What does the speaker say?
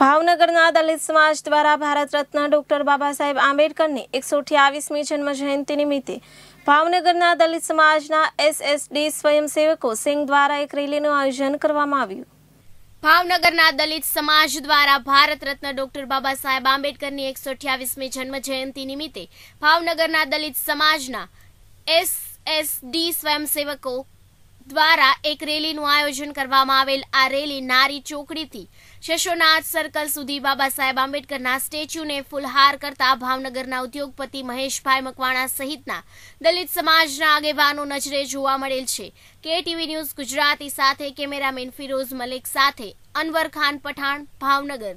ભાવનગરના દલિત સમાજ દ્વારા ભારત રત્ન ડોક્ટર બાબા સાહેબ આંબેડકરની એકસો અઠ્યાવીસમી જન્મ જયંતિ નિમિત્તે ભાવનગરના દલિત સમાજના એસએસડી સ્વયંસેવકો સિંઘ દ્વારા એક રેલીનું આયોજન કરવામાં આવ્યું ભાવનગરના દલિત સમાજ દ્વારા ભારત રત્ન ડોક્ટર બાબા સાહેબ આંબેડકરની એકસો અઠ્યાવીસમી જન્મ જયંતિ નિમિત્તે ભાવનગરના દલિત સમાજના એસએસડી સ્વયંસેવકો દ્વારા એક રેલીનું આયોજન કરવામાં આવેલ આ રેલી નારી ચોકડીથી શેષોનાથ સર્કલ સુધી બાબા સાહેબ આંબેડકરના સ્ટેચ્યુને ફુલહાર કરતા ભાવનગરના ઉદ્યોગપતિ મહેશભાઈ મકવાણા સહિતના દલિત સમાજના આગેવાનો નજરે જોવા મળેલ છે કે ટીવી ન્યૂઝ ગુજરાતી સાથે કેમેરામેન ફિરોઝ મલિક સાથે અનવર ખાન પઠાણ ભાવનગર